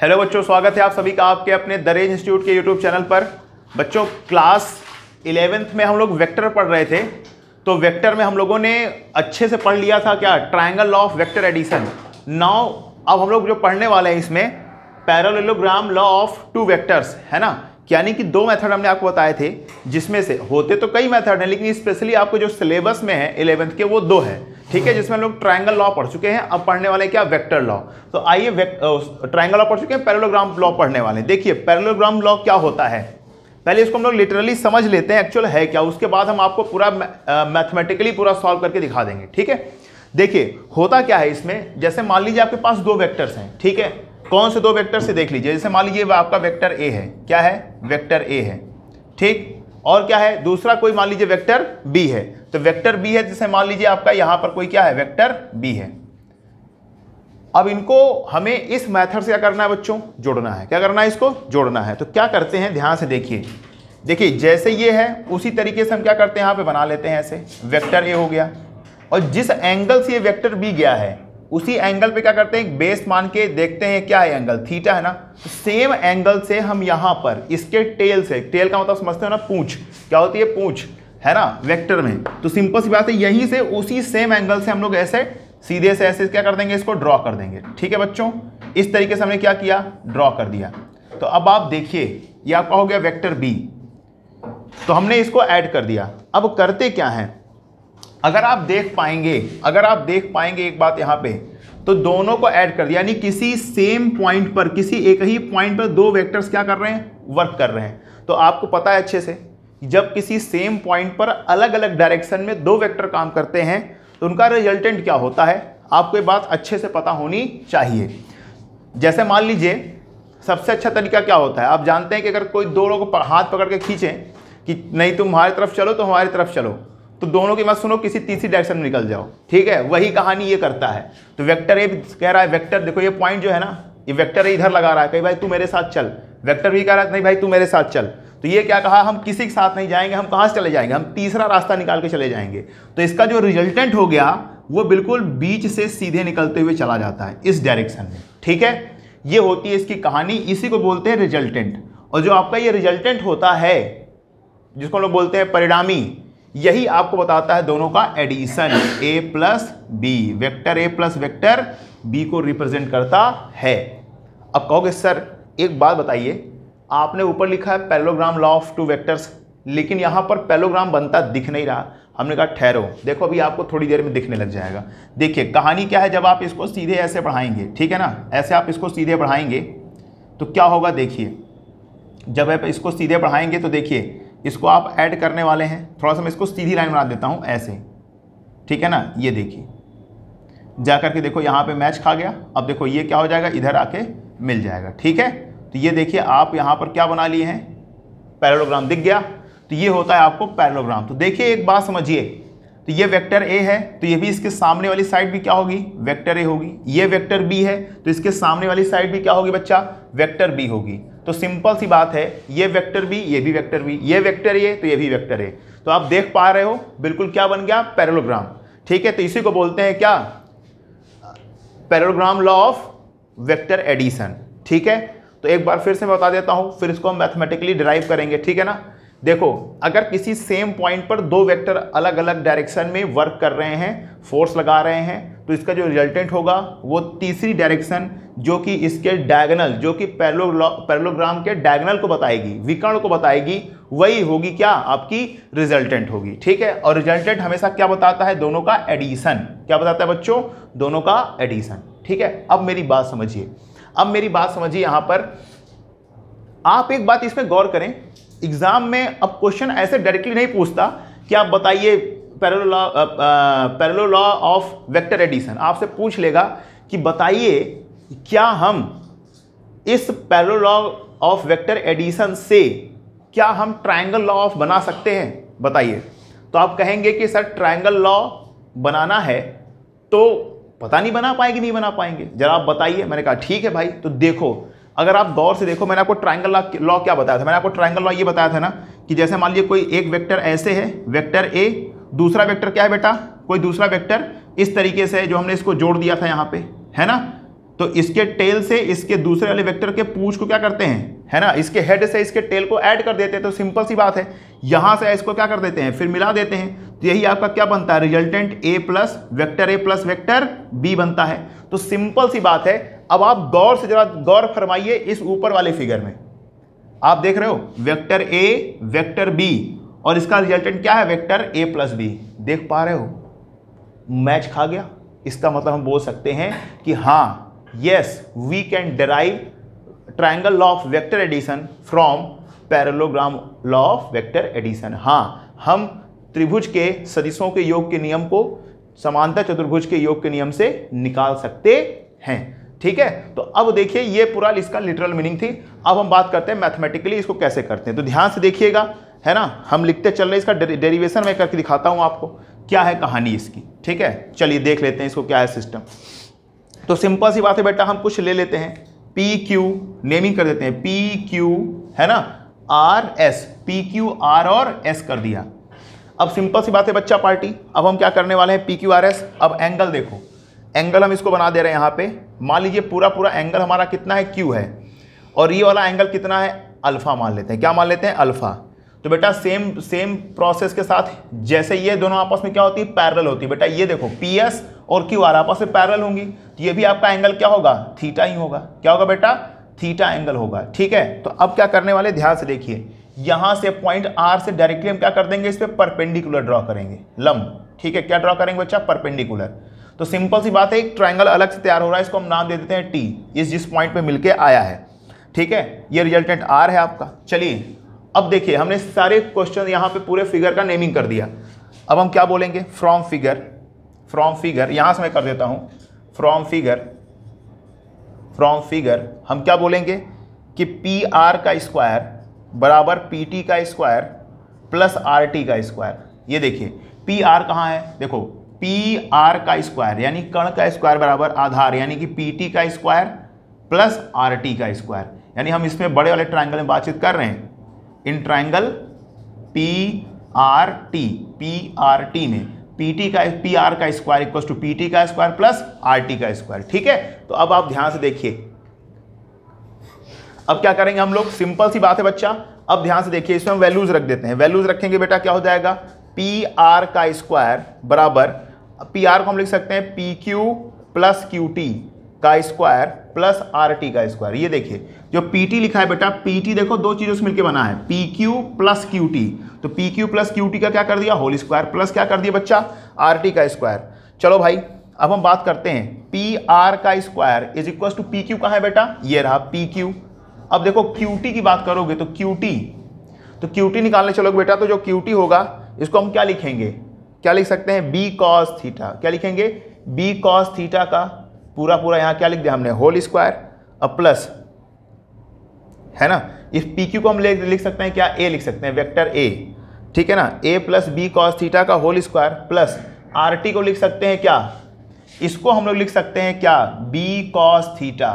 hello बच्चों स्वागत है आप सभी का आपके अपने दरेज इंस्टीट्यूट के यूट्यूब चैनल पर बच्चों क्लास इलेवेंथ में हम लोग वेक्टर पढ़ रहे थे तो वेक्टर में हम लोगों ने अच्छे से पढ़ लिया था क्या triangle of vector addition now अब हम लोग जो पढ़ने वाले हैं इसमें parallelogram law of two vectors है ना यानी कि दो मेथड हमने आपको बताए थे जिसमें से होते तो कई मेथड हैं लेकिन स्पेशली आपको जो सिलेबस में है इलेवेंथ के वो दो है ठीक है जिसमें हम लोग ट्राइंगल लॉ पढ़ चुके हैं अब पढ़ने वाले क्या वेक्टर लॉ तो आइए ट्राइंगल लॉ पढ़ चुके हैं पैरेलोग्राम लॉ पढ़ने वाले देखिए पैरेलोग्राम लॉ क्या होता है पहले इसको हम लोग लिटरली समझ लेते हैं एक्चुअल है क्या उसके बाद हम आपको पूरा मैथमेटिकली पूरा सॉल्व करके दिखा देंगे ठीक है देखिए होता क्या है इसमें जैसे मान लीजिए आपके पास दो वेक्टर्स हैं ठीक है कौन से दो वेक्टर से देख लीजिए जैसे मान लीजिए आपका वेक्टर ए है क्या है वेक्टर ए है ठीक और क्या है दूसरा कोई मान लीजिए वेक्टर बी है तो वेक्टर बी है जैसे मान लीजिए आपका यहां पर कोई क्या है वेक्टर बी है अब इनको हमें इस मेथड से क्या करना है बच्चों जोड़ना है क्या करना है इसको जोड़ना है तो क्या करते हैं ध्यान से देखिए देखिए जैसे ये है उसी तरीके से हम क्या करते हैं यहां पे बना लेते हैं ऐसे वेक्टर ए हो गया और जिस एंगल से ये वेक्टर बी गया है उसी एंगल पे क्या करते हैं बेस मान के देखते हैं क्या है एंगल थीटा है ना सेम एंगल से हम यहां पर इसके टेल से टेल का मतलब समझते हो ना पूछ क्या होती है पूछ है ना वेक्टर में तो सिंपल सी बात है यहीं से उसी सेम एंगल से हम लोग ऐसे सीधे से ऐसे क्या कर देंगे इसको ड्रॉ कर देंगे ठीक है बच्चों इस तरीके से हमने क्या किया ड्रॉ कर दिया तो अब आप देखिए ये आपका हो गया वेक्टर बी तो हमने इसको ऐड कर दिया अब करते क्या है अगर आप देख पाएंगे अगर आप देख पाएंगे एक बात यहाँ पे तो दोनों को ऐड कर दिया यानी किसी सेम पॉइंट पर किसी एक ही पॉइंट पर दो वेक्टर्स क्या कर रहे हैं वर्क कर रहे हैं तो आपको पता है अच्छे से जब किसी सेम पॉइंट पर अलग अलग डायरेक्शन में दो वेक्टर काम करते हैं तो उनका रिजल्टेंट क्या होता है आपको ये बात अच्छे से पता होनी चाहिए जैसे मान लीजिए सबसे अच्छा तरीका क्या होता है आप जानते हैं कि अगर कोई दो को हाथ पकड़ के खींचें कि नहीं तुम हमारी तरफ चलो तो हमारी तरफ चलो तो दोनों की मत सुनो किसी तीसरी डायरेक्शन में निकल जाओ ठीक है वही कहानी ये करता है तो वेक्टर ए कह रहा है वेक्टर देखो ये पॉइंट जो है ना ये वेक्टर ए इधर लगा रहा है कहीं भाई तू मेरे साथ चल वेक्टर भी कह रहा है नहीं भाई तू मेरे साथ चल तो ये क्या कहा हम किसी के साथ नहीं जाएंगे हम कहाँ से चले जाएंगे हम तीसरा रास्ता निकाल के चले जाएंगे तो इसका जो रिजल्टेंट हो गया वो बिल्कुल बीच से सीधे निकलते हुए चला जाता है इस डायरेक्शन में ठीक है ये होती है इसकी कहानी इसी को बोलते हैं रिजल्टेंट और जो आपका ये रिजल्टेंट होता है जिसको हम लोग बोलते हैं परिणामी यही आपको बताता है दोनों का addition A plus B vector A plus vector B को रिप्रेजेंट करता है अब कहोगे सर एक बात बताइए आपने ऊपर लिखा है parallelogram law of two vectors लेकिन यहाँ पर पैलोग्राम बनता दिख नहीं रहा हमने कहा ठहरो देखो अभी आपको थोड़ी देर में दिखने लग जाएगा देखिए कहानी क्या है जब आप इसको सीधे ऐसे पढ़ाएंगे ठीक है ना ऐसे आप इसको सीधे पढ़ाएंगे तो क्या होगा देखिए जब आप इसको सीधे पढ़ाएंगे तो देखिए इसको आप ऐड करने वाले हैं थोड़ा सा मैं इसको सीधी लाइन बना देता हूँ ऐसे ठीक है ना ये देखिए जा करके देखो यहाँ पे मैच खा गया अब देखो ये क्या हो जाएगा इधर आके मिल जाएगा ठीक है तो ये देखिए आप यहाँ पर क्या बना लिए हैं पैरोलोग्राम दिख गया तो ये होता है आपको पैरेलोग्राम तो देखिए एक बात समझिए तो ये वेक्टर ए है तो ये भी इसके सामने वाली साइड भी क्या होगी वेक्टर ए होगी ये वेक्टर बी है तो इसके सामने वाली साइड भी क्या होगी बच्चा वेक्टर बी होगी तो सिंपल सी बात है ये वेक्टर भी ये भी वेक्टर भी ये वेक्टर ये तो ये भी वेक्टर है तो आप देख पा रहे हो बिल्कुल क्या बन गया पैरेलोग्राम ठीक है तो इसी को बोलते हैं क्या parallelogram law of vector addition ठीक है तो एक बार फिर से मैं बता देता हूं फिर इसको हम मैथमेटिकली डिराइव करेंगे ठीक है ना देखो अगर किसी सेम पॉइंट पर दो वेक्टर अलग अलग डायरेक्शन में वर्क कर रहे हैं फोर्स लगा रहे हैं तो इसका जो रिजल्टेंट होगा वो तीसरी डायरेक्शन जो कि इसके डायगनल जो कि पैरलोग्राम के डायगनल को बताएगी विकर्ण को बताएगी वही होगी क्या आपकी रिजल्टेंट होगी ठीक है और रिजल्टेंट हमेशा क्या बताता है दोनों का एडिशन क्या बताता है बच्चों दोनों का एडिशन ठीक है अब मेरी बात समझिए अब मेरी बात समझिए यहाँ पर आप एक बात इसमें गौर करें एग्जाम में अब क्वेश्चन ऐसे डायरेक्टली नहीं पूछता कि आप बताइए parallel law law of vector addition आपसे पूछ लेगा कि बताइए क्या हम इस parallel law of vector addition से क्या हम ट्रायंगल लॉ ऑफ बना सकते हैं बताइए तो आप कहेंगे कि सर ट्रायंगल लॉ बनाना है तो पता नहीं बना पाएंगे नहीं बना पाएंगे जरा आप बताइए मैंने कहा ठीक है भाई तो देखो अगर आप गौर से देखो मैंने आपको ट्रायंगल लॉ लॉ क्या बताया था मैंने आपको ट्रायंगल लॉ ये बताया था ना कि जैसे मान लीजिए कोई एक वेक्टर ऐसे है वेक्टर ए दूसरा वेक्टर क्या है बेटा कोई दूसरा वेक्टर इस तरीके से जो हमने इसको जोड़ दिया था यहाँ पे है ना तो इसके टेल से इसके दूसरे वाले वेक्टर के पूछ को क्या करते हैं है ना इसके हेड से इसके टेल को ऐड कर देते हैं तो सिंपल सी बात है यहाँ से इसको क्या कर देते हैं फिर मिला देते हैं तो यही आपका क्या बनता है resultant A plus vector A plus vector B बनता है तो सिंपल सी बात है अब आप गौर से जरा गौर फरमाइए इस ऊपर वाले फिगर में आप देख रहे हो वेक्टर ए वेक्टर बी और इसका रिजल्टेंट क्या है वेक्टर ए प्लस बी देख पा रहे हो मैच खा गया इसका मतलब हम बोल सकते हैं कि हाँ yes we can derive triangle law of vector addition from parallelogram law of vector addition हाँ हम त्रिभुज के सदिशों के योग के नियम को समानता चतुर्भुज के योग के नियम से निकाल सकते हैं ठीक है तो अब देखिए ये पूरा इसका लिटरल मीनिंग थी अब हम बात करते हैं मैथमेटिकली इसको कैसे करते हैं तो ध्यान से देखिएगा है ना हम लिखते चल रहे इसका डेरिवेशन मैं करके दिखाता हूँ आपको क्या है कहानी इसकी ठीक है चलिए देख लेते हैं इसको क्या है सिस्टम तो सिंपल सी बात है बेटा हम कुछ ले लेते हैं पी क्यू नेमिंग कर देते हैं पी क्यू है ना R S P Q R और एस कर दिया अब सिंपल सी बात है बच्चा पार्टी अब हम क्या करने वाले हैं पी क्यू आर एस अब एंगल देखो एंगल हम इसको बना दे रहे हैं यहाँ पे मान लीजिए पूरा पूरा एंगल हमारा कितना है क्यू है और ये वाला एंगल कितना है अल्फा मान लेते हैं क्या मान लेते हैं अल्फा तो बेटा सेम सेम प्रोसेस के साथ जैसे ये दोनों आपस में क्या होती है पैरल होती है बेटा ये देखो पी एस और क्यू आर आपस में पैरल होंगी तो ये भी आपका एंगल क्या होगा थीटा ही होगा क्या होगा बेटा थीटा एंगल होगा ठीक है तो अब क्या करने वाले ध्यान से देखिए यहां से पॉइंट आर से डायरेक्टली हम क्या कर देंगे इस पर परपेंडिकुलर ड्रॉ करेंगे लंब ठीक है क्या ड्रॉ करेंगे बच्चा परपेंडिकुलर तो सिंपल सी बात है एक ट्राइंगल अलग से तैयार हो रहा है इसको हम नाम दे देते हैं टी इस जिस पॉइंट पर मिलकर आया है ठीक है ये रिजल्टेंट आर है आपका चलिए अब देखिए हमने सारे क्वेश्चन यहाँ पे पूरे फिगर का नेमिंग कर दिया अब हम क्या बोलेंगे फ्रॉम फिगर फ्रॉम फिगर यहाँ से मैं कर देता हूँ फ्रॉम फिगर फ्रॉम फिगर हम क्या बोलेंगे कि पी आर का स्क्वायर बराबर पी टी का स्क्वायर प्लस आर टी का स्क्वायर ये देखिए पी आर कहाँ है देखो पी आर का स्क्वायर यानी कण का स्क्वायर बराबर आधार यानी कि पी टी का स्क्वायर प्लस आर टी का स्क्वायर यानी हम इसमें बड़े वाले ट्राइंगल में बातचीत कर रहे हैं इन triangle P R T P R T में पी टी का पी आर का square equal to P T का स्क्वायर प्लस आर टी का स्क्वायर ठीक है तो अब आप ध्यान से देखिए अब क्या करेंगे हम लोग सिंपल सी बात है बच्चा अब ध्यान से देखिए इसमें हम वैल्यूज रख देते हैं वैल्यूज रखेंगे बेटा क्या हो जाएगा पी आर का स्क्वायर बराबर पी आर को हम लिख सकते हैं P Q plus Q T का स्क्वायर प्लस आर टी का स्क्वायर ये देखिए जो पी टी लिखा है बेटा पी टी देखो दो चीज़ों से मिलकर बना है P Q plus Q T तो P Q plus Q T का क्या कर दिया होल स्क्वायर प्लस क्या कर दिया बच्चा आर टी का स्क्वायर चलो भाई अब हम बात करते हैं पी आर का square is equal to P Q का है बेटा ये रहा पी क्यू अब देखो क्यू टी की बात करोगे तो क्यू टी तो क्यू टी निकालने चलोगे बेटा तो जो क्यू टी होगा इसको हम क्या लिखेंगे क्या लिख सकते हैं बी कॉस थीटा क्या लिखेंगे बी कॉस थीटा का पूरा पूरा यहाँ क्या लिख दिया हमने होल स्क्वायर अब प्लस है ना इस पी क्यू को हम लिख सकते हैं क्या ए लिख सकते हैं वेक्टर ए ठीक है ना A plus B cos theta का whole square plus R T को लिख सकते हैं क्या इसको हम लोग लिख सकते हैं क्या बी कॉस थीटा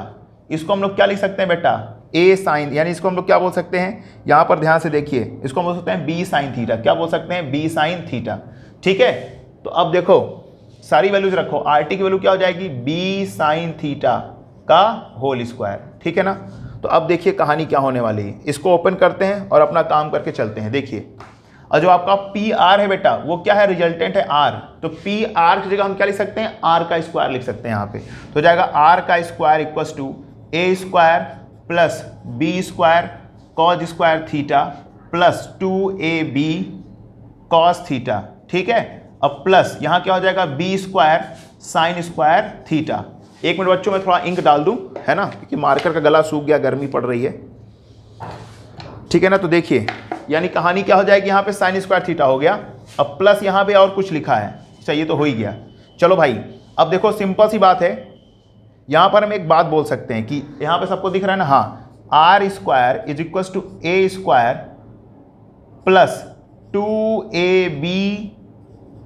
इसको हम लोग क्या लिख सकते हैं बेटा ए साइन यानी इसको हम लोग क्या बोल सकते हैं यहाँ पर ध्यान से देखिए इसको हम बोल सकते हैं बी साइन थीटा क्या बोल सकते हैं बी साइन थीटा ठीक है तो अब देखो सारी वैल्यूज रखो आर टी की वैल्यू क्या हो जाएगी बी साइन थीटा का होल स्क्वायर ठीक है ना तो अब देखिए कहानी क्या होने वाली है इसको ओपन करते हैं और अपना काम करके चलते हैं देखिए और जो आपका पी आर है बेटा वो क्या है रिजल्टेंट है आर तो पी आर की जगह हम क्या लिख सकते हैं आर का स्क्वायर लिख सकते हैं यहाँ पे तो जाएगा आर का square equals to A square plus B square cos square theta plus two A B cos theta ठीक है अब प्लस यहां क्या हो जाएगा B square sine square theta एक मिनट बच्चों मैं थोड़ा इंक डाल दूं है ना क्योंकि मार्कर का गला सूख गया गर्मी पड़ रही है ठीक है ना तो देखिए यानी कहानी क्या हो जाएगी यहां पे साइन स्क्वायर थीटा हो गया अब प्लस यहां पे और कुछ लिखा है चाहिए अच्छा, तो हो ही गया चलो भाई अब देखो सिंपल सी बात है यहां पर हम एक बात बोल सकते हैं कि यहां पे सबको दिख रहा है ना हाँ R square is equal to A square plus two A B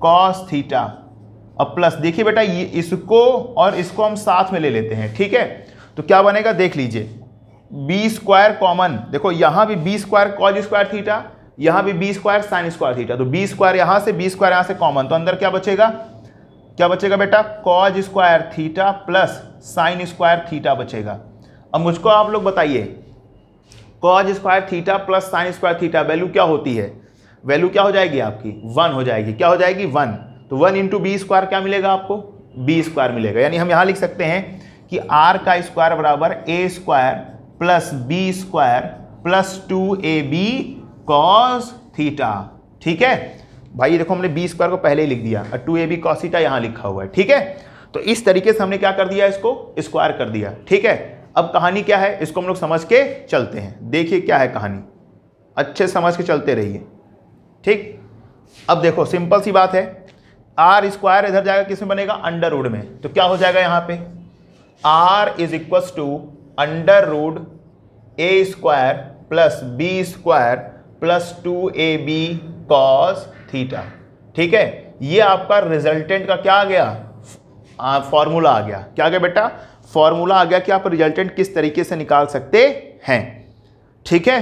cos theta अब प्लस देखिए बेटा ये इसको और इसको हम साथ में ले लेते हैं ठीक है तो क्या बनेगा देख लीजिए बी स्क्वायर कॉमन देखो यहाँ भी B square cos square theta यहाँ भी B square sine square theta तो बी स्क्वायर यहाँ से बी स्क्वायर यहाँ से कॉमन तो अंदर क्या बचेगा क्या बचेगा बेटा cos square theta plus sine square theta बचेगा अब मुझको आप लोग बताइए cos square theta plus sine square theta value क्या होती है वैल्यू क्या हो जाएगी आपकी वन हो जाएगी क्या हो जाएगी वन तो वन इंटू बी स्क्वायर क्या मिलेगा आपको बी स्क्वायर मिलेगा यानी हम यहाँ लिख सकते हैं कि आर का स्क्वायर बराबर A square plus B square plus two A B cos theta ठीक है भाई ये देखो हमने बी स्क्वायर को पहले ही लिख दिया और two A B cos theta यहाँ लिखा हुआ है ठीक है तो इस तरीके से हमने क्या कर दिया इसको स्क्वायर कर दिया ठीक है अब कहानी क्या है इसको हम लोग समझ के चलते हैं देखिए क्या है कहानी अच्छे समझ के चलते रहिए ठीक अब देखो सिंपल सी बात है आर स्क्वायर इधर जाएगा किस में बनेगा अंडर रूड में तो क्या हो जाएगा यहां पे R is equals to under root A square plus B square plus two A B cos theta ठीक है ये आपका रिजल्टेंट का क्या आ गया फॉर्मूला आ गया क्या आ गया बेटा फॉर्मूला आ गया कि आप रिजल्टेंट किस तरीके से निकाल सकते हैं ठीक है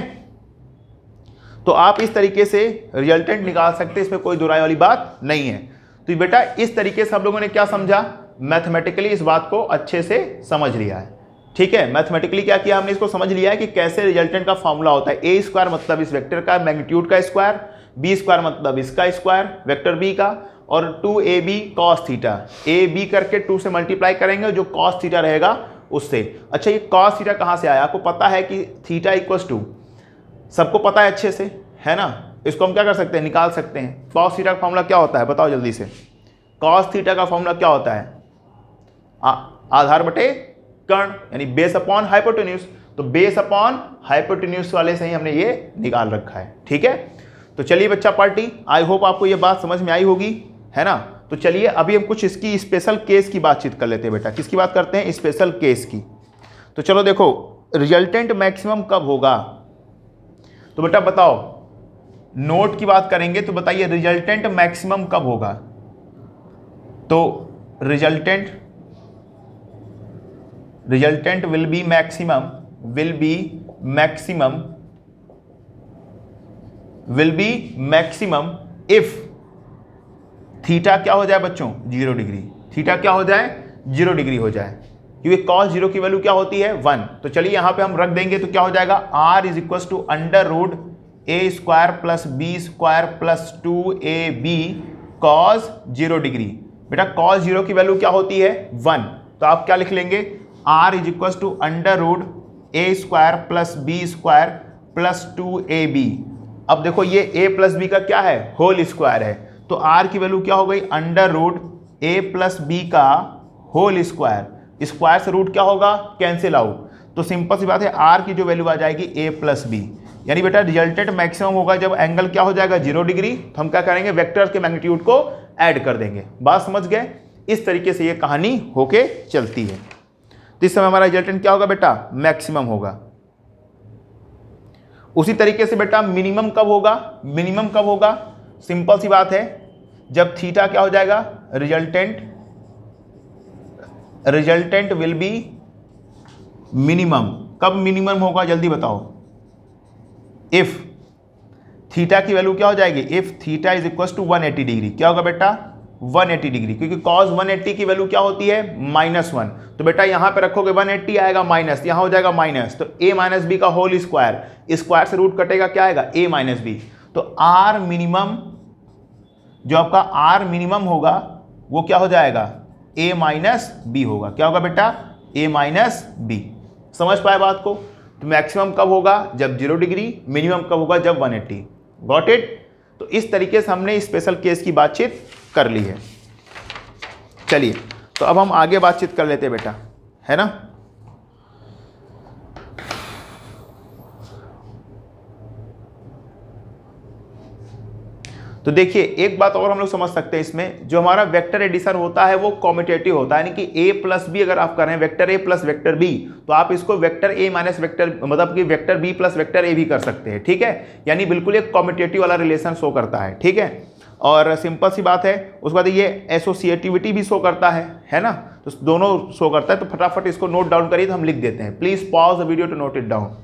तो आप इस तरीके से रिजल्टेंट निकाल सकते इसमें कोई दुराई वाली बात नहीं है तो बेटा इस तरीके से हम लोगों ने क्या समझा मैथमेटिकली इस बात को अच्छे से समझ लिया है ठीक है मैथमेटिकली क्या किया हमने इसको समझ लिया है कि कैसे रिजल्टेंट का फॉर्मूला होता है ए स्क्वायर मतलब इस वेक्टर का मैग्नीट्यूड का स्क्वायर बी स्क्वायर मतलब इसका स्क्वायर वेक्टर बी का और two A B cos theta A B करके टू से मल्टीप्लाई करेंगे जो कॉस थीटा रहेगा उससे अच्छा ये कॉस थीटा कहाँ से आया आपको पता है कि थीटा इक्वल्स टू सबको पता है अच्छे से है ना इसको हम क्या कर सकते हैं निकाल सकते हैं कॉस थीटा का फॉर्मूला क्या होता है बताओ जल्दी से कॉस थीटा का फॉर्मूला क्या होता है आ, आधार बटे कर्ण यानी बेस अपॉन हाइपोटेन्यूस तो बेस अपॉन हाइपोटेन्यूस वाले से ही हमने ये निकाल रखा है ठीक है तो चलिए बच्चा पार्टी आई होप आपको ये बात समझ में आई होगी है ना तो चलिए अभी हम कुछ इसकी स्पेशल केस की बातचीत कर लेते हैं बेटा किसकी बात करते हैं स्पेशल केस की तो चलो देखो रिजल्टेंट मैक्सिमम कब होगा तो बेटा बताओ नोट की बात करेंगे तो बताइए रिजल्टेंट मैक्सिमम कब होगा तो resultant resultant will be maximum will be maximum will be maximum if theta क्या हो जाए बच्चों जीरो डिग्री थीटा क्या हो जाए जीरो डिग्री हो जाए क्योंकि कॉस जीरो की वैल्यू क्या होती है वन तो चलिए यहां पे हम रख देंगे तो क्या हो जाएगा R is equal to under root A square plus B square plus two A B cos zero degree बेटा कॉस जीरो की वैल्यू क्या होती है वन तो आप क्या लिख लेंगे R is equal to under root A square plus B square plus two A B अब देखो ये ए प्लस बी का क्या है होल स्क्वायर है तो आर की वैल्यू क्या हो गई under root A plus B का होल स्क्वायर स्क्वायर से रूट क्या होगा कैंसिल आउट तो सिंपल सी बात है आर की जो वैल्यू आ जाएगी ए प्लस बी यानी बेटा रिजल्टेड मैक्सिमम होगा जब एंगल क्या हो जाएगा जीरो डिग्री तो हम क्या करेंगे वेक्टर्स के मैग्नीट्यूड को ऐड कर देंगे बात समझ गए इस तरीके से ये कहानी होके चलती है तो इस समय हमारा रिजल्टेंट क्या होगा बेटा मैक्सिमम होगा उसी तरीके से बेटा मिनिमम कब होगा मिनिमम कब होगा सिंपल सी बात है जब थीटा क्या हो जाएगा resultant resultant will be minimum कब मिनिमम होगा जल्दी बताओ इफ थीटा की वैल्यू क्या हो जाएगी if theta is equal to 180 degree क्या होगा बेटा 180 डिग्री क्योंकि कॉज 180 की वैल्यू क्या होती है माइनस वन तो बेटा यहां पे रखोगे 180 आएगा माइनस यहां हो जाएगा माइनस तो a माइनस बी का होल स्क्वायर स्क्वायर से रूट कटेगा क्या आएगा a माइनस बी तो r मिनिमम जो आपका r मिनिमम होगा वो क्या हो जाएगा ए माइनस बी होगा क्या होगा बेटा ए माइनस बी समझ पाए बात को तो मैक्सिमम कब होगा जब जीरो डिग्री मिनिमम कब होगा जब वन एट्टी गॉट इट तो इस तरीके से हमने स्पेशल केस की बातचीत कर ली है चलिए तो अब हम आगे बातचीत कर लेते हैं बेटा है ना तो देखिए एक बात और हम लोग समझ सकते हैं इसमें जो हमारा वेक्टर एडिशन होता है वो कॉमिटेटिव होता है यानी कि ए प्लस बी अगर आप कर रहे हैं vector A plus vector B तो आप इसको वेक्टर ए माइनस वेक्टर मतलब कि vector B plus vector A भी कर सकते हैं ठीक है यानी बिल्कुल एक कॉमिटेटिव वाला रिलेशन शो करता है ठीक है और सिंपल सी बात है उसके बाद ये एसोसिएटिविटी भी शो करता है है ना तो दोनों शो करता है तो फटाफट इसको नोट डाउन करिए तो हम लिख देते हैं please pause the video to note it down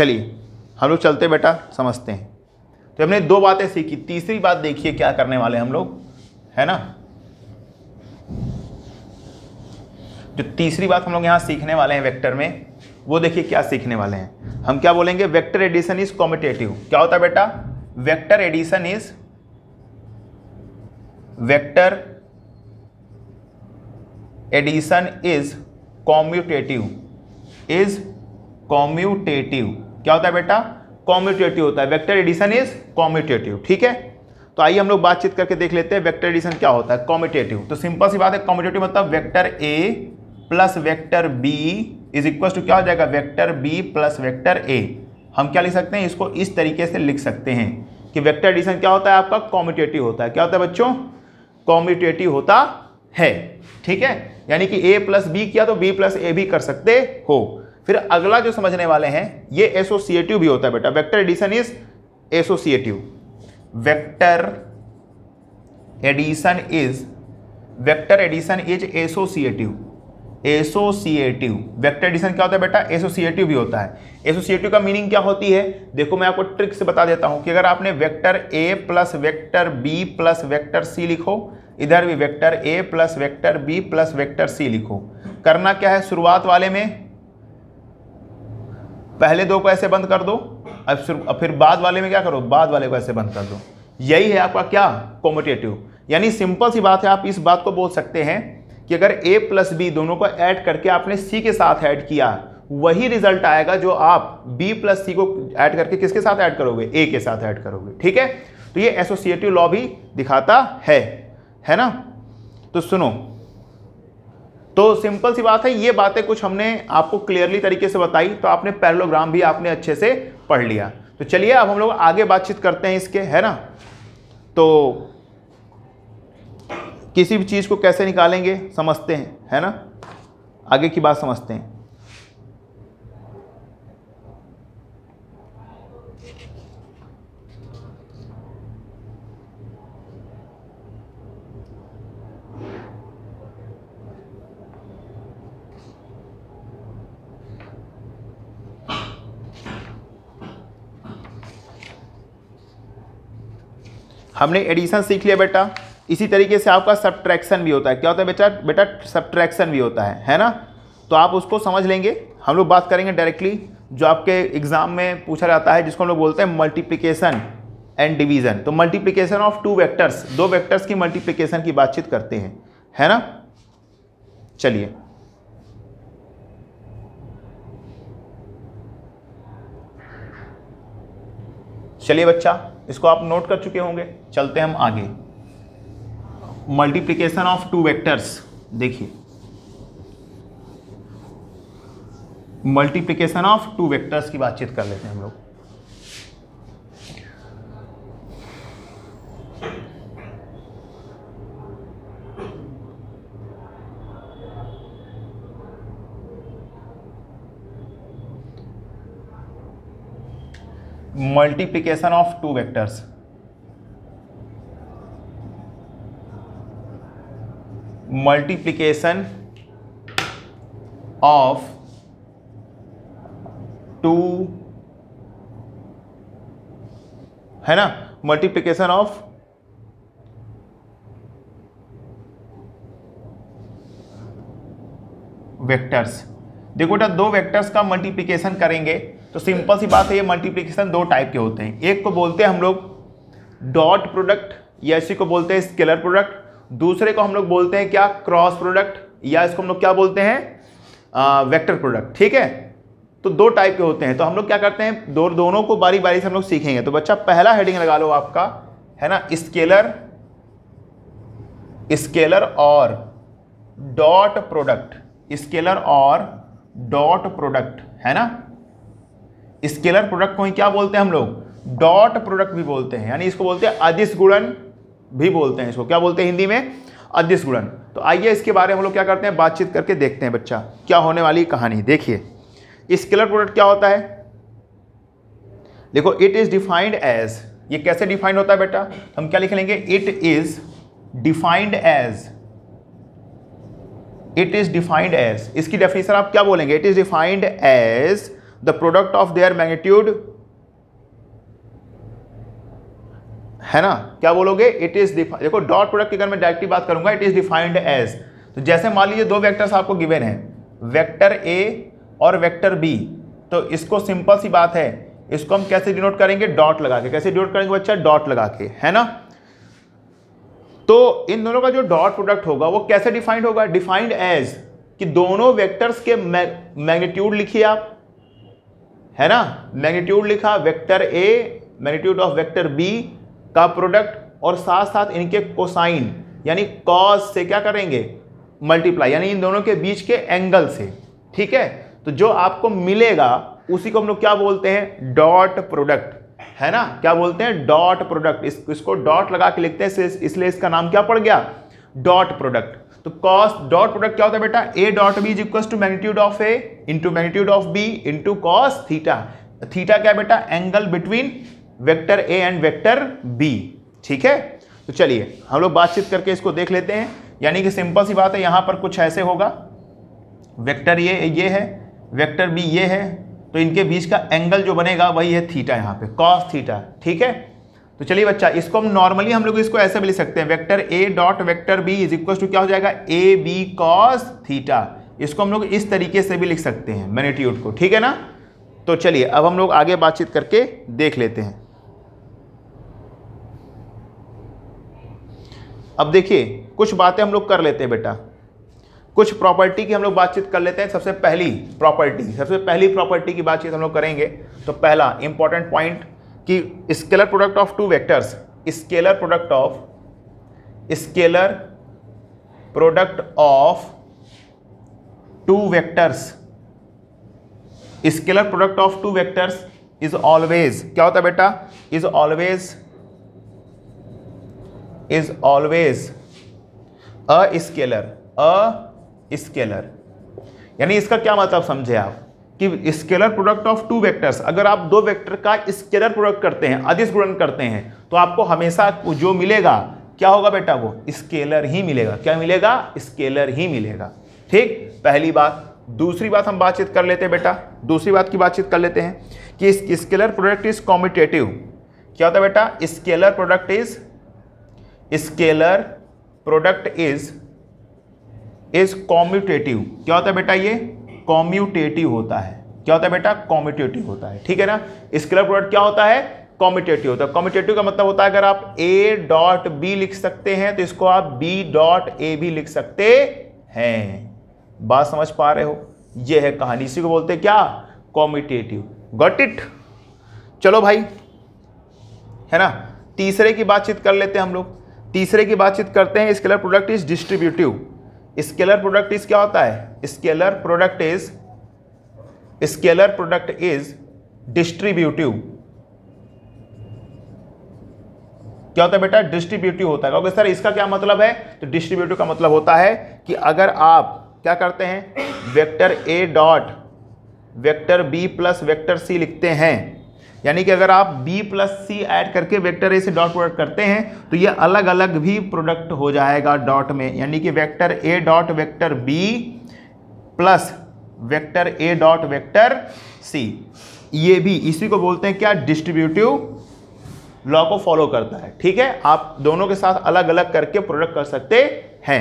चलिए हम लोग चलते बेटा समझते हैं तो हमने दो बातें सीखी तीसरी बात देखिए क्या करने वाले हम लोग है ना जो तीसरी बात हम लोग यहां सीखने वाले हैं वेक्टर में वो देखिए क्या सीखने वाले हैं हम क्या बोलेंगे वेक्टर एडिशन इज कॉमिटेटिव क्या होता है बेटा vector addition is vector addition is commutative is commutative क्या होता है बेटा कॉम्यूटेटिव होता है वेक्टर एडिशन इज कॉम्यूटेटिव ठीक है तो आइए हम लोग बातचीत करके देख लेते हैं वेक्टर एडिशन क्या होता है कॉम्यूटेटिव तो सिंपल सी बात है कॉम्यूटेटिव मतलब vector A plus vector B is equal to क्या हो जाएगा vector B plus vector A हम क्या लिख सकते हैं इसको इस तरीके से लिख सकते हैं कि वेक्टर एडिशन क्या होता है आपका कॉम्यूटेटिव होता है क्या होता है बच्चों कॉम्यूटेटिव होता है ठीक है यानी कि ए प्लस बी किया तो बी प्लस ए भी कर सकते हो फिर अगला जो समझने वाले हैं ये एसोसिएटिव भी होता है बेटा vector addition is associative vector addition is vector addition is associative associative vector addition क्या होता है बेटा एसोसिएटिव भी होता है एसोसिएटिव का मीनिंग क्या होती है देखो मैं आपको ट्रिक से बता देता हूं कि अगर आपने vector A plus vector B plus vector C लिखो इधर भी vector A plus vector B plus vector C लिखो करना क्या है शुरुआत वाले में पहले दो को ऐसे बंद कर दो अब फिर अब फिर बाद वाले में क्या करो बाद वाले को ऐसे बंद कर दो यही है आपका क्या कॉमोटेटिव यानी सिंपल सी बात है आप इस बात को बोल सकते हैं कि अगर ए प्लस बी दोनों को ऐड करके आपने सी के साथ ऐड किया वही रिजल्ट आएगा जो आप बी प्लस सी को ऐड करके किसके साथ ऐड करोगे ए के साथ ऐड करोगे ठीक है तो ये एसोसिएटिव लॉ भी दिखाता है है ना तो सुनो तो सिंपल सी बात है ये बातें कुछ हमने आपको क्लियरली तरीके से बताई तो आपने पैरलोग्राम भी आपने अच्छे से पढ़ लिया तो चलिए अब हम लोग आगे बातचीत करते हैं इसके है ना तो किसी भी चीज़ को कैसे निकालेंगे समझते हैं है ना आगे की बात समझते हैं हमने एडिशन सीख लिया बेटा इसी तरीके से आपका सब्ट्रैक्शन भी होता है क्या होता है बेटा बेटा सब्ट्रैक्शन भी होता है है ना तो आप उसको समझ लेंगे हम लोग बात करेंगे डायरेक्टली जो आपके एग्ज़ाम में पूछा जाता है जिसको हम लोग बोलते हैं मल्टीप्लिकेशन एंड डिवीज़न तो मल्टीप्लिकेशन ऑफ टू वेक्टर्स दो वेक्टर्स की मल्टीप्लिकेशन की बातचीत करते हैं है ना चलिए चलिए बच्चा इसको आप नोट कर चुके होंगे चलते हम आगे मल्टीप्लीकेशन ऑफ टू वेक्टर्स देखिए मल्टीप्लीकेशन ऑफ टू वेक्टर्स की बातचीत कर लेते हैं हम लोग multiplication of two vectors multiplication of two है ना मल्टीप्लीकेशन ऑफ वेक्टर्स देखो बेटा दो वेक्टर्स का मल्टीप्लीकेशन करेंगे तो सिंपल सी बात है ये मल्टीप्लीकेशन दो टाइप के होते हैं एक को बोलते हैं हम लोग डॉट प्रोडक्ट या इसी को बोलते हैं स्केलर प्रोडक्ट दूसरे को हम लोग बोलते हैं क्या क्रॉस प्रोडक्ट या इसको हम लोग क्या बोलते हैं वेक्टर प्रोडक्ट ठीक है तो दो टाइप के होते हैं तो हम लोग क्या करते हैं दो दोनों को बारी बारी से हम लोग सीखेंगे तो बच्चा पहला हेडिंग लगा लो आपका है ना स्केलर स्केलर और डॉट प्रोडक्ट स्केलर और डॉट प्रोडक्ट है ना स्केलर प्रोडक्ट को ही क्या बोलते हैं हम लोग डॉट प्रोडक्ट भी बोलते हैं यानी इसको बोलते हैं अधिस गुणन भी बोलते हैं इसको क्या बोलते हैं हिंदी में अधिस गुणन तो आइए इसके बारे में हम लोग क्या करते हैं बातचीत करके देखते हैं बच्चा क्या होने वाली कहानी देखिए स्केलर प्रोडक्ट क्या होता है देखो इट इज़ डिफाइंड एज ये कैसे डिफाइंड होता है बेटा हम क्या लिख लेंगे it is defined as it is defined as इसकी डेफिनेशन आप क्या बोलेंगे it is defined as the product of their magnitude है ना क्या बोलोगे इट इज देखो डॉट प्रोडक्ट की अगर मैं डायरेक्टली बात करूंगा इट इज डिफाइंड एज तो जैसे मान लीजिए दो वेक्टर्स आपको गिवन है वेक्टर ए और वेक्टर बी तो इसको सिंपल सी बात है इसको हम कैसे डिनोट करेंगे डॉट लगा के कैसे डिनोट करेंगे बच्चा डॉट लगा के है ना तो इन दोनों का जो डॉट प्रोडक्ट होगा वो कैसे डिफाइंड होगा डिफाइंड एज कि दोनों वेक्टर्स के मैग्नीट्यूड लिखिए आप है ना मैग्नीट्यूड लिखा vector A magnitude of vector B का प्रोडक्ट और साथ साथ इनके कोसाइन यानी कॉज से क्या करेंगे मल्टीप्लाई यानी इन दोनों के बीच के एंगल से ठीक है तो जो आपको मिलेगा उसी को हम लोग क्या बोलते हैं डॉट प्रोडक्ट है ना क्या बोलते हैं डॉट प्रोडक्ट इस, इसको डॉट लगा के लिखते हैं इसलिए इसका नाम क्या पड़ गया डॉट प्रोडक्ट तो कॉस डॉट प्रोडक्ट क्या होता है बेटा A dot B is equal to magnitude of A into magnitude of B into cos theta theta क्या बेटा angle between vector A and vector B ठीक है तो चलिए हम लोग बातचीत करके इसको देख लेते हैं यानी कि सिंपल सी बात है यहां पर कुछ ऐसे होगा वेक्टर ये ये है वेक्टर बी ये है तो इनके बीच का एंगल जो बनेगा वही है थीटा यहाँ पे कॉस थीटा ठीक है तो चलिए बच्चा इसको हम नॉर्मली हम लोग इसको ऐसे भी लिख सकते हैं vector A dot vector B is equal to क्या हो जाएगा ए बी कॉस थीटा इसको हम लोग इस तरीके से भी लिख सकते हैं मैग्नीट्यूड को ठीक है ना तो चलिए अब हम लोग आगे बातचीत करके देख लेते हैं अब देखिए कुछ बातें हम लोग कर लेते हैं बेटा कुछ प्रॉपर्टी की हम लोग बातचीत कर लेते हैं सबसे पहली प्रॉपर्टी सबसे पहली प्रॉपर्टी की बातचीत हम लोग करेंगे तो पहला इंपॉर्टेंट पॉइंट कि scalar product of two vectors scalar product of scalar product of two vectors scalar product of two vectors is always क्या होता है बेटा is always is always a scalar a scalar यानी इसका क्या मतलब समझे आप कि scalar product of two vectors अगर आप दो वेक्टर का स्केलर प्रोडक्ट करते हैं अधिस गुणन करते हैं तो आपको हमेशा जो मिलेगा क्या होगा बेटा वो स्केलर ही मिलेगा क्या मिलेगा स्केलर ही मिलेगा ठीक पहली बात दूसरी बात हम बातचीत कर लेते हैं बेटा दूसरी बात की बातचीत कर लेते हैं कि स्केलर प्रोडक्ट इज कॉम्पिटेटिव क्या होता है बेटा scalar product is scalar product is is commutative क्या होता है बेटा ये कॉम्यूटेटिव होता है क्या होता है बेटा कॉम्यूटेटिव होता है ठीक है ना स्क्रब प्रोडक्ट क्या होता है कॉम्यूटेटिव होता है कॉम्यूटेटिव का मतलब होता है अगर आप ए डॉट बी लिख सकते हैं तो इसको आप बी डॉट ए भी लिख सकते हैं बात समझ पा रहे हो ये है कहानी इसी को बोलते हैं क्या कॉम्यूटेटिव गॉट इट चलो भाई है ना तीसरे की बातचीत कर लेते हैं हम लोग तीसरे की बातचीत करते हैं scalar product is distributive scalar product is क्या होता है scalar product is scalar product is distributive क्या होता है बेटा डिस्ट्रीब्यूटिव होता है क्योंकि सर इसका क्या मतलब है तो डिस्ट्रीब्यूटिव का मतलब होता है कि अगर आप क्या करते हैं vector A dot vector B plus vector C लिखते हैं यानी कि अगर आप b प्लस सी ऐड करके वेक्टर ए से डॉट प्रोडक्ट करते हैं तो ये अलग अलग भी प्रोडक्ट हो जाएगा डॉट में यानी कि vector A dot vector b plus vector A dot vector C ये भी इसी को बोलते हैं क्या डिस्ट्रीब्यूटिव लॉ को फॉलो करता है ठीक है आप दोनों के साथ अलग अलग करके प्रोडक्ट कर सकते हैं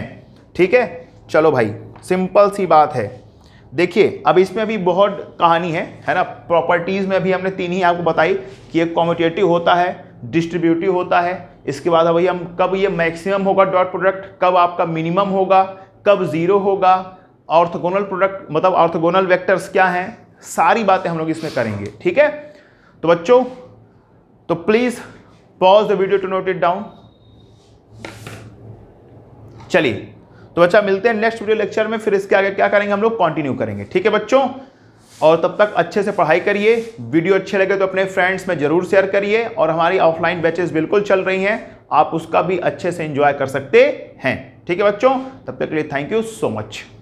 ठीक है चलो भाई सिंपल सी बात है देखिए अब इसमें भी बहुत कहानी है है ना प्रॉपर्टीज़ में भी हमने तीन ही आपको बताई कि एक कॉम्पिटेटिव होता है डिस्ट्रीब्यूटिव होता है इसके बाद भाई हम कब ये मैक्सिमम होगा डॉट प्रोडक्ट कब आपका मिनिमम होगा कब ज़ीरो होगा ऑर्थोगोनल प्रोडक्ट मतलब ऑर्थोगोनल वेक्टर्स क्या हैं सारी बातें हम लोग इसमें करेंगे ठीक है तो बच्चों तो please pause the video to note it down चलिए तो बच्चा मिलते हैं नेक्स्ट वीडियो लेक्चर में फिर इसके आगे क्या करेंगे हम लोग कंटिन्यू करेंगे ठीक है बच्चों और तब तक अच्छे से पढ़ाई करिए वीडियो अच्छे लगे तो अपने फ्रेंड्स में जरूर शेयर करिए और हमारी ऑफलाइन बैचेस बिल्कुल चल रही हैं आप उसका भी अच्छे से इंजॉय कर सकते हैं ठीक है बच्चों तब तक के लिए थैंक यू सो मच